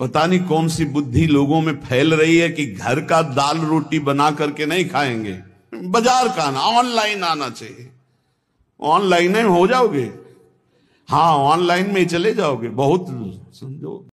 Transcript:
पता नहीं कौन सी बुद्धि लोगों में फैल रही है कि घर का दाल रोटी बना करके नहीं खाएंगे बाजार का आना ऑनलाइन आना चाहिए ऑनलाइन हो जाओगे हाँ ऑनलाइन में चले जाओगे बहुत समझो